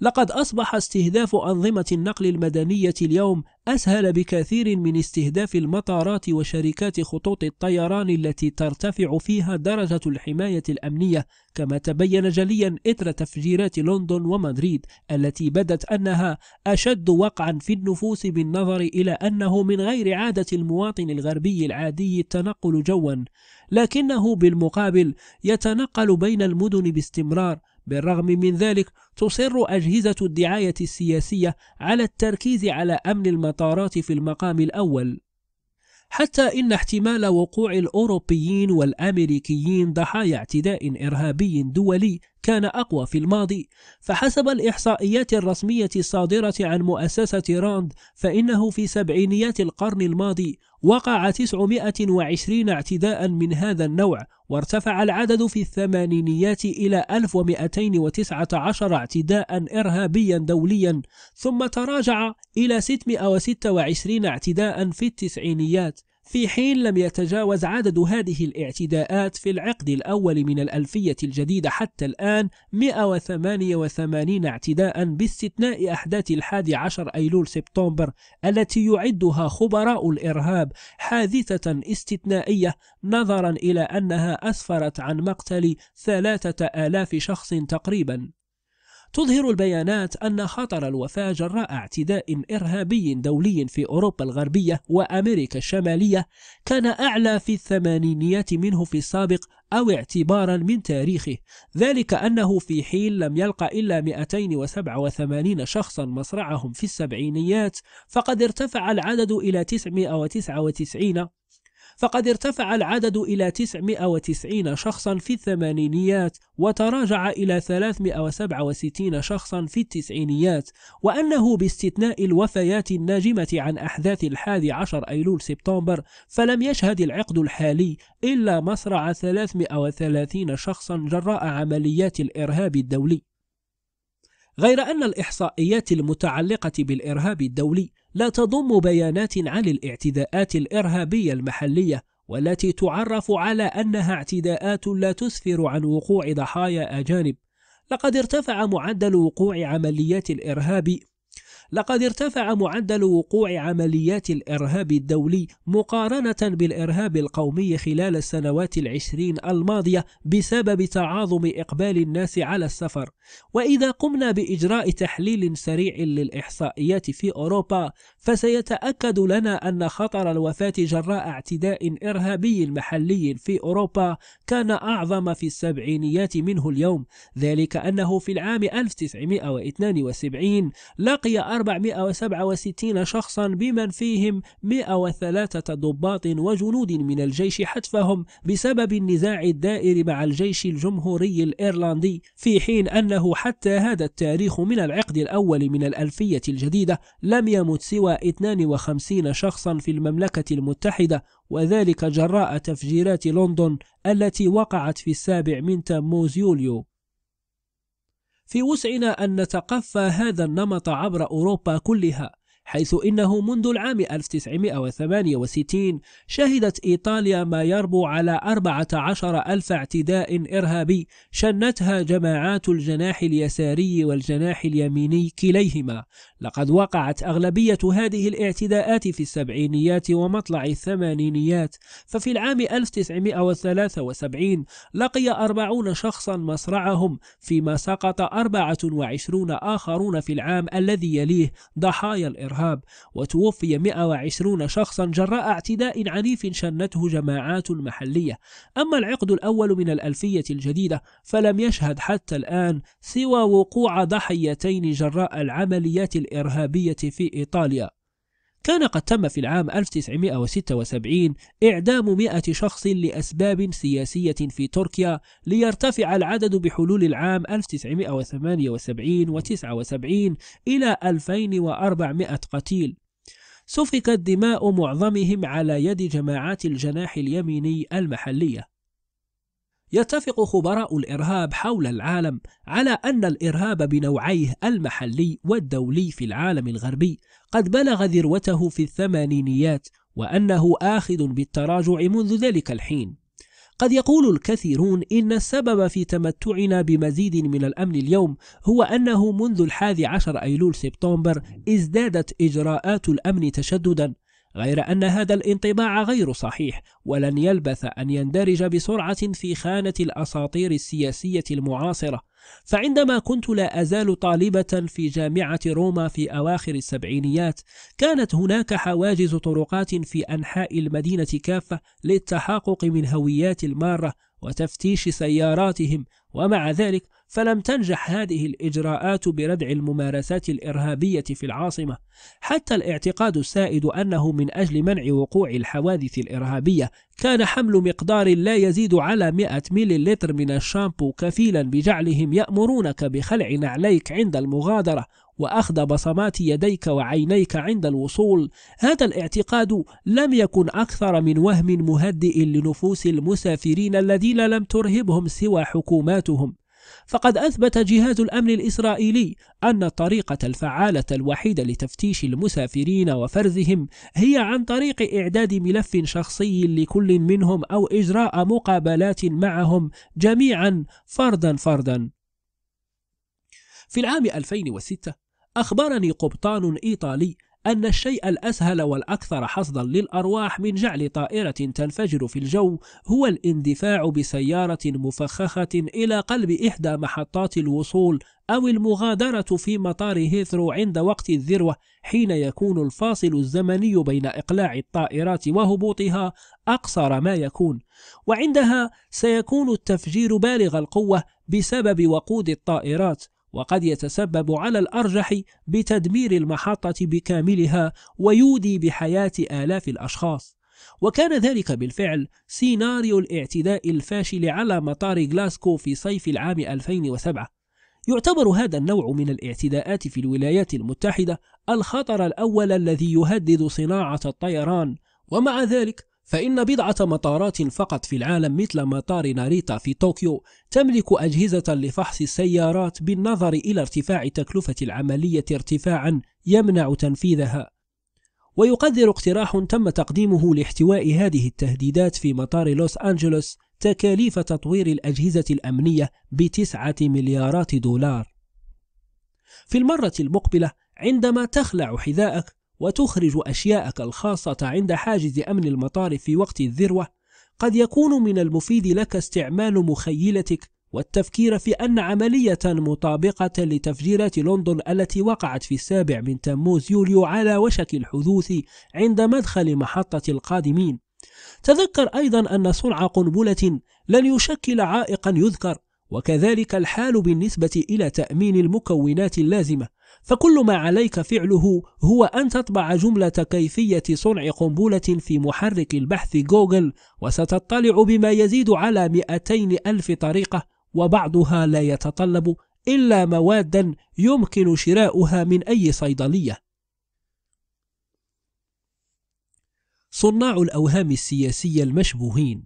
لقد أصبح استهداف أنظمة النقل المدنية اليوم أسهل بكثير من استهداف المطارات وشركات خطوط الطيران التي ترتفع فيها درجة الحماية الأمنية كما تبين جليا إثر تفجيرات لندن ومدريد التي بدت أنها أشد وقعا في النفوس بالنظر إلى أنه من غير عادة المواطن الغربي العادي التنقل جوا لكنه بالمقابل يتنقل بين المدن باستمرار بالرغم من ذلك تصر أجهزة الدعاية السياسية على التركيز على أمن المطارات في المقام الأول حتى إن احتمال وقوع الأوروبيين والأمريكيين ضحايا اعتداء إرهابي دولي كان أقوى في الماضي فحسب الإحصائيات الرسمية الصادرة عن مؤسسة راند فإنه في سبعينيات القرن الماضي وقع 920 اعتداء من هذا النوع وارتفع العدد في الثمانينيات إلى 1219 اعتداء إرهابيا دوليا ثم تراجع إلى 626 اعتداء في التسعينيات في حين لم يتجاوز عدد هذه الاعتداءات في العقد الأول من الألفية الجديدة حتى الآن 188 اعتداء باستثناء أحداث الحادي عشر أيلول سبتمبر التي يعدها خبراء الإرهاب حادثة استثنائية نظرا إلى أنها أسفرت عن مقتل 3000 شخص تقريبا تظهر البيانات أن خطر الوفاة جراء اعتداء إرهابي دولي في أوروبا الغربية وأمريكا الشمالية كان أعلى في الثمانينيات منه في السابق أو اعتبارا من تاريخه ذلك أنه في حين لم يلقى إلا 287 شخصا مصرعهم في السبعينيات فقد ارتفع العدد إلى 999 فقد ارتفع العدد إلى 990 شخصا في الثمانينيات وتراجع إلى 367 شخصا في التسعينيات وأنه باستثناء الوفيات الناجمة عن أحداث الحادي عشر أيلول سبتمبر فلم يشهد العقد الحالي إلا مصرع 330 شخصا جراء عمليات الإرهاب الدولي غير أن الإحصائيات المتعلقة بالإرهاب الدولي لا تضم بيانات عن الاعتداءات الإرهابية المحلية والتي تعرف على أنها اعتداءات لا تسفر عن وقوع ضحايا أجانب لقد ارتفع معدل وقوع عمليات الإرهاب لقد ارتفع معدل وقوع عمليات الإرهاب الدولي مقارنة بالإرهاب القومي خلال السنوات العشرين الماضية بسبب تعاظم إقبال الناس على السفر وإذا قمنا بإجراء تحليل سريع للإحصائيات في أوروبا فسيتأكد لنا أن خطر الوفاة جراء اعتداء إرهابي محلي في أوروبا كان أعظم في السبعينيات منه اليوم ذلك أنه في العام 1972 لقي 467 شخصا بمن فيهم 103 ضباط وجنود من الجيش حتفهم بسبب النزاع الدائر مع الجيش الجمهوري الإيرلندي في حين أنه حتى هذا التاريخ من العقد الأول من الألفية الجديدة لم يمت سوى 52 شخصا في المملكة المتحدة وذلك جراء تفجيرات لندن التي وقعت في السابع من تموز يوليو في وسعنا أن نتقفى هذا النمط عبر أوروبا كلها حيث إنه منذ العام 1968 شهدت إيطاليا ما يربو على 14 ألف اعتداء إرهابي شنتها جماعات الجناح اليساري والجناح اليميني كليهما لقد وقعت أغلبية هذه الاعتداءات في السبعينيات ومطلع الثمانينيات ففي العام 1973 لقي 40 شخصا مصرعهم فيما سقط 24 آخرون في العام الذي يليه ضحايا الإرهاب الإرهاب وتوفي 120 شخصا جراء اعتداء عنيف شنته جماعات محلية أما العقد الأول من الألفية الجديدة فلم يشهد حتى الآن سوى وقوع ضحيتين جراء العمليات الإرهابية في إيطاليا كان قد تم في العام 1976 إعدام 100 شخص لأسباب سياسية في تركيا ليرتفع العدد بحلول العام 1978 و 79 إلى 2400 قتيل سفكت دماء معظمهم على يد جماعات الجناح اليميني المحلية يتفق خبراء الإرهاب حول العالم على أن الإرهاب بنوعيه المحلي والدولي في العالم الغربي قد بلغ ذروته في الثمانينيات وأنه آخذ بالتراجع منذ ذلك الحين قد يقول الكثيرون إن السبب في تمتعنا بمزيد من الأمن اليوم هو أنه منذ الحادي عشر أيلول سبتمبر ازدادت إجراءات الأمن تشددا غير أن هذا الانطباع غير صحيح ولن يلبث أن يندرج بسرعة في خانة الأساطير السياسية المعاصرة فعندما كنت لا أزال طالبة في جامعة روما في أواخر السبعينيات كانت هناك حواجز طرقات في أنحاء المدينة كافة للتحقق من هويات المارة وتفتيش سياراتهم ومع ذلك فلم تنجح هذه الإجراءات بردع الممارسات الإرهابية في العاصمة حتى الاعتقاد السائد أنه من أجل منع وقوع الحوادث الإرهابية كان حمل مقدار لا يزيد على 100 مليلتر من الشامبو كفيلا بجعلهم يأمرونك بخلع نعليك عند المغادرة وأخذ بصمات يديك وعينيك عند الوصول هذا الاعتقاد لم يكن أكثر من وهم مهدئ لنفوس المسافرين الذين لم ترهبهم سوى حكوماتهم فقد أثبت جهاز الأمن الإسرائيلي أن الطريقة الفعالة الوحيدة لتفتيش المسافرين وفرزهم هي عن طريق إعداد ملف شخصي لكل منهم أو إجراء مقابلات معهم جميعا فردا فردا في العام 2006 أخبرني قبطان إيطالي أن الشيء الأسهل والأكثر حصدا للأرواح من جعل طائرة تنفجر في الجو هو الاندفاع بسيارة مفخخة إلى قلب إحدى محطات الوصول أو المغادرة في مطار هيثرو عند وقت الذروة حين يكون الفاصل الزمني بين إقلاع الطائرات وهبوطها أقصر ما يكون وعندها سيكون التفجير بالغ القوة بسبب وقود الطائرات وقد يتسبب على الأرجح بتدمير المحطة بكاملها ويودي بحياة آلاف الأشخاص وكان ذلك بالفعل سيناريو الاعتداء الفاشل على مطار غلاسكو في صيف العام 2007 يعتبر هذا النوع من الاعتداءات في الولايات المتحدة الخطر الأول الذي يهدد صناعة الطيران ومع ذلك فإن بضعة مطارات فقط في العالم مثل مطار ناريتا في طوكيو تملك أجهزة لفحص السيارات بالنظر إلى ارتفاع تكلفة العملية ارتفاعا يمنع تنفيذها ويقدر اقتراح تم تقديمه لاحتواء هذه التهديدات في مطار لوس أنجلوس تكاليف تطوير الأجهزة الأمنية بتسعة مليارات دولار في المرة المقبلة عندما تخلع حذاءك وتخرج أشياءك الخاصة عند حاجز أمن المطار في وقت الذروة قد يكون من المفيد لك استعمال مخيلتك والتفكير في أن عملية مطابقة لتفجيرات لندن التي وقعت في السابع من تموز يوليو على وشك الحدوث عند مدخل محطة القادمين تذكر أيضا أن صنع قنبلة لن يشكل عائقا يذكر وكذلك الحال بالنسبة إلى تأمين المكونات اللازمة فكل ما عليك فعله هو أن تطبع جملة كيفية صنع قنبلة في محرك البحث جوجل وستطلع بما يزيد على 200 ألف طريقة وبعضها لا يتطلب إلا مواد يمكن شراؤها من أي صيدلية صناع الأوهام السياسية المشبوهين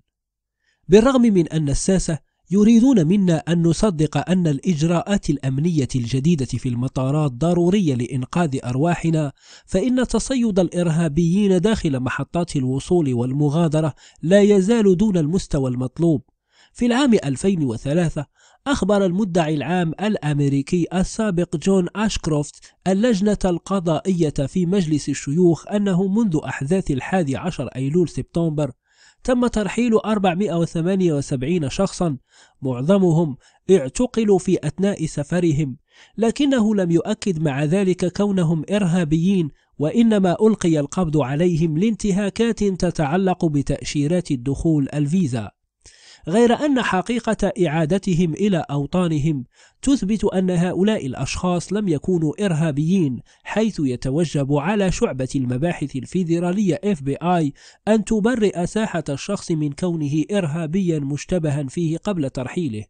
بالرغم من أن الساسة يريدون منا أن نصدق أن الإجراءات الأمنية الجديدة في المطارات ضرورية لإنقاذ أرواحنا، فإن تصيد الإرهابيين داخل محطات الوصول والمغادرة لا يزال دون المستوى المطلوب. في العام 2003 أخبر المدعي العام الأمريكي السابق جون أشكروفت اللجنة القضائية في مجلس الشيوخ أنه منذ أحداث الحادي عشر أيلول سبتمبر تم ترحيل 478 شخصا معظمهم اعتقلوا في أثناء سفرهم لكنه لم يؤكد مع ذلك كونهم إرهابيين وإنما ألقي القبض عليهم لانتهاكات تتعلق بتأشيرات الدخول الفيزا غير أن حقيقة إعادتهم إلى أوطانهم تثبت أن هؤلاء الأشخاص لم يكونوا إرهابيين حيث يتوجب على شعبة المباحث الفيدرالية FBI أن تبرئ ساحة الشخص من كونه إرهابيا مشتبها فيه قبل ترحيله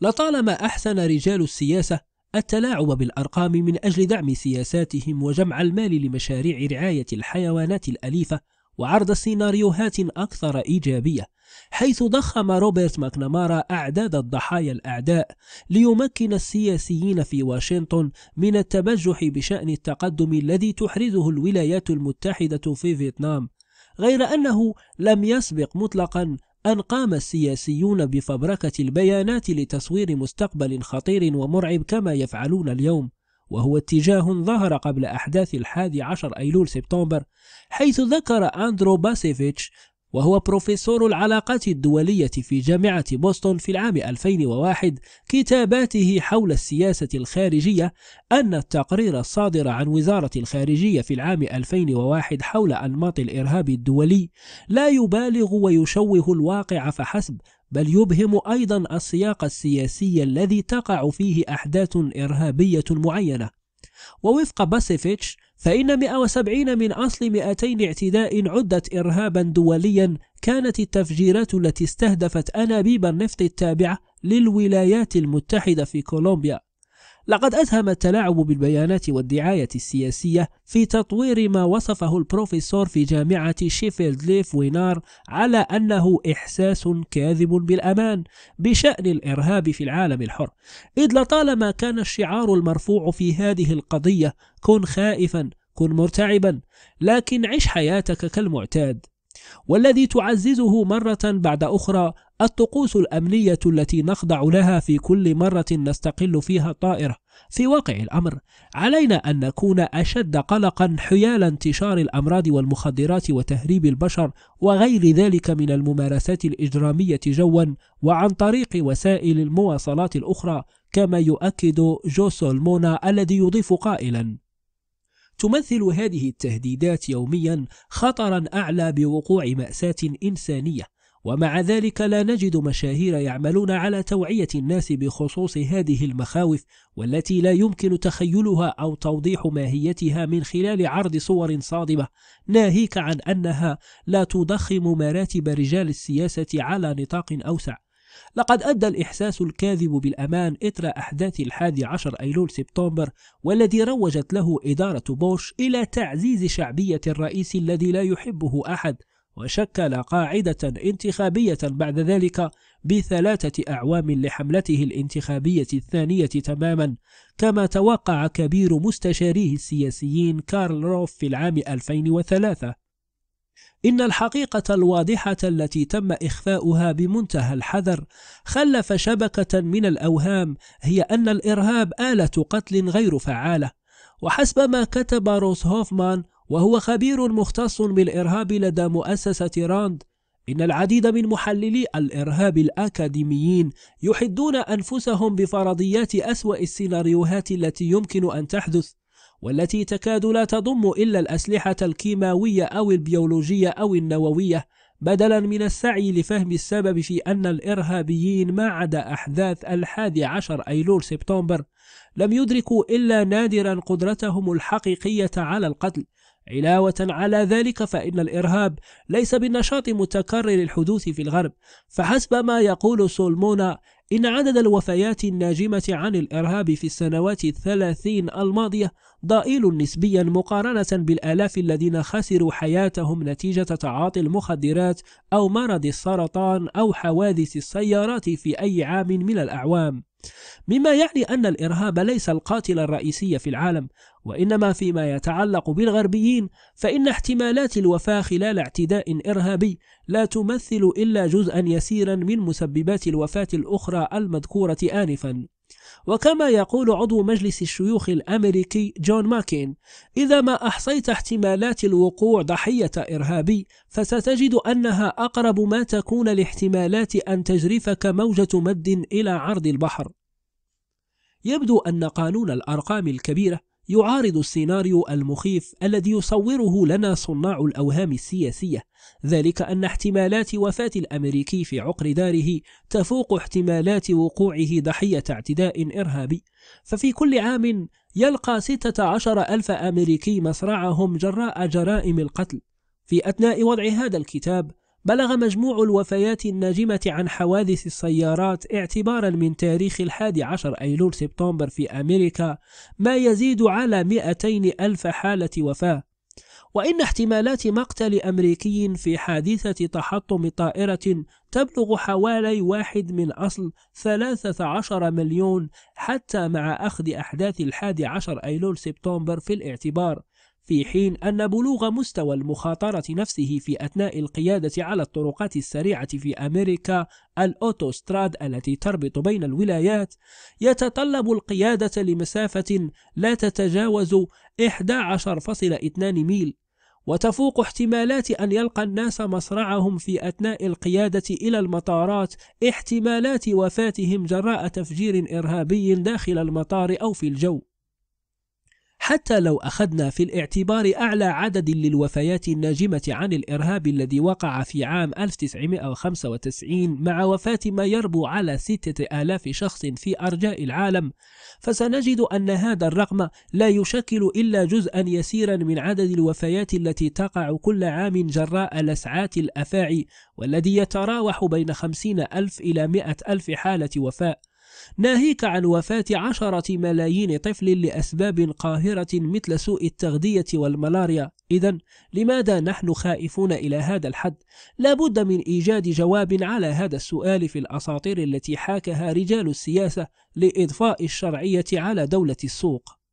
لطالما أحسن رجال السياسة التلاعب بالأرقام من أجل دعم سياساتهم وجمع المال لمشاريع رعاية الحيوانات الأليفة وعرض سيناريوهات أكثر إيجابية حيث ضخم روبرت ماكنامارا أعداد الضحايا الأعداء ليمكن السياسيين في واشنطن من التبجح بشأن التقدم الذي تحرزه الولايات المتحدة في فيتنام غير أنه لم يسبق مطلقا أن قام السياسيون بفبركة البيانات لتصوير مستقبل خطير ومرعب كما يفعلون اليوم وهو اتجاه ظهر قبل أحداث الحادي عشر أيلول سبتمبر حيث ذكر أندرو باسيفيتش وهو بروفيسور العلاقات الدولية في جامعة بوسطن في العام 2001 كتاباته حول السياسة الخارجية أن التقرير الصادر عن وزارة الخارجية في العام 2001 حول أنماط الإرهاب الدولي لا يبالغ ويشوه الواقع فحسب بل يبهم أيضا السياق السياسي الذي تقع فيه أحداث إرهابية معينة ووفق باسيفيتش فإن 170 من أصل 200 اعتداء عدت إرهابا دوليا كانت التفجيرات التي استهدفت أنابيب النفط التابعة للولايات المتحدة في كولومبيا لقد أسهم التلاعب بالبيانات والدعاية السياسية في تطوير ما وصفه البروفيسور في جامعة شيفيلد ليف وينار على أنه إحساس كاذب بالأمان بشأن الإرهاب في العالم الحر إذ لطالما كان الشعار المرفوع في هذه القضية كن خائفا كن مرتعبا لكن عش حياتك كالمعتاد والذي تعززه مرة بعد أخرى الطقوس الأمنية التي نخضع لها في كل مرة نستقل فيها الطائرة في واقع الأمر علينا أن نكون أشد قلقا حيال انتشار الأمراض والمخدرات وتهريب البشر وغير ذلك من الممارسات الإجرامية جوا وعن طريق وسائل المواصلات الأخرى كما يؤكد جو سولمونا الذي يضيف قائلا تمثل هذه التهديدات يوميا خطرا أعلى بوقوع مأساة إنسانية ومع ذلك لا نجد مشاهير يعملون على توعية الناس بخصوص هذه المخاوف والتي لا يمكن تخيلها أو توضيح ماهيتها من خلال عرض صور صادمة ناهيك عن أنها لا تضخم مراتب رجال السياسة على نطاق أوسع لقد أدى الإحساس الكاذب بالأمان إثر أحداث الحادي عشر أيلول سبتمبر والذي روجت له إدارة بوش إلى تعزيز شعبية الرئيس الذي لا يحبه أحد وشكل قاعدة انتخابية بعد ذلك بثلاثة أعوام لحملته الانتخابية الثانية تماما كما توقع كبير مستشاريه السياسيين كارل روف في العام 2003 إن الحقيقة الواضحة التي تم إخفاؤها بمنتهى الحذر خلف شبكة من الأوهام هي أن الإرهاب آلة قتل غير فعالة وحسب ما كتب روس هوفمان وهو خبير مختص بالإرهاب لدى مؤسسة راند إن العديد من محللي الإرهاب الأكاديميين يحدون أنفسهم بفرضيات أسوأ السيناريوهات التي يمكن أن تحدث والتي تكاد لا تضم إلا الأسلحة الكيماوية أو البيولوجية أو النووية بدلا من السعي لفهم السبب في أن الإرهابيين ما عدا أحداث الحادي عشر أيلول سبتمبر لم يدركوا إلا نادرا قدرتهم الحقيقية على القتل علاوة على ذلك فإن الإرهاب ليس بالنشاط متكرر الحدوث في الغرب فحسب ما يقول سولمونا إن عدد الوفيات الناجمة عن الإرهاب في السنوات الثلاثين الماضية ضئيل نسبيا مقارنة بالآلاف الذين خسروا حياتهم نتيجة تعاطي المخدرات أو مرض السرطان أو حوادث السيارات في أي عام من الأعوام مما يعني أن الإرهاب ليس القاتل الرئيسي في العالم وإنما فيما يتعلق بالغربيين فإن احتمالات الوفاة خلال اعتداء إرهابي لا تمثل إلا جزءا يسيرا من مسببات الوفاة الأخرى المذكورة آنفا وكما يقول عضو مجلس الشيوخ الأمريكي جون ماكين إذا ما أحصيت احتمالات الوقوع ضحية إرهابي فستجد أنها أقرب ما تكون لاحتمالات أن تجرفك موجة مد إلى عرض البحر يبدو أن قانون الأرقام الكبيرة يعارض السيناريو المخيف الذي يصوره لنا صناع الأوهام السياسية ذلك أن احتمالات وفاة الأمريكي في عقر داره تفوق احتمالات وقوعه ضحية اعتداء إرهابي ففي كل عام يلقى 16 ألف أمريكي مصرعهم جراء جرائم القتل في أثناء وضع هذا الكتاب بلغ مجموع الوفيات الناجمة عن حوادث السيارات اعتبارا من تاريخ الحادي عشر أيلول سبتمبر في أمريكا ما يزيد على 200 ألف حالة وفاة وإن احتمالات مقتل أمريكي في حادثة تحطم طائرة تبلغ حوالي واحد من أصل 13 مليون حتى مع أخذ أحداث الحادي عشر أيلول سبتمبر في الاعتبار في حين أن بلوغ مستوى المخاطرة نفسه في أثناء القيادة على الطرقات السريعة في أمريكا الأوتوستراد التي تربط بين الولايات يتطلب القيادة لمسافة لا تتجاوز 11.2 ميل وتفوق احتمالات أن يلقى الناس مصرعهم في أثناء القيادة إلى المطارات احتمالات وفاتهم جراء تفجير إرهابي داخل المطار أو في الجو حتى لو أخذنا في الاعتبار أعلى عدد للوفيات الناجمة عن الإرهاب الذي وقع في عام 1995 مع وفاة ما يربو على 6000 شخص في أرجاء العالم فسنجد أن هذا الرقم لا يشكل إلا جزءا يسيرا من عدد الوفيات التي تقع كل عام جراء لسعات الأفاعي والذي يتراوح بين 50 ألف إلى 100 ألف حالة وفاة ناهيك عن وفاة عشرة ملايين طفل لأسباب قاهرة مثل سوء التغذية والملاريا إذا لماذا نحن خائفون إلى هذا الحد؟ لابد من إيجاد جواب على هذا السؤال في الأساطير التي حاكها رجال السياسة لإضفاء الشرعية على دولة السوق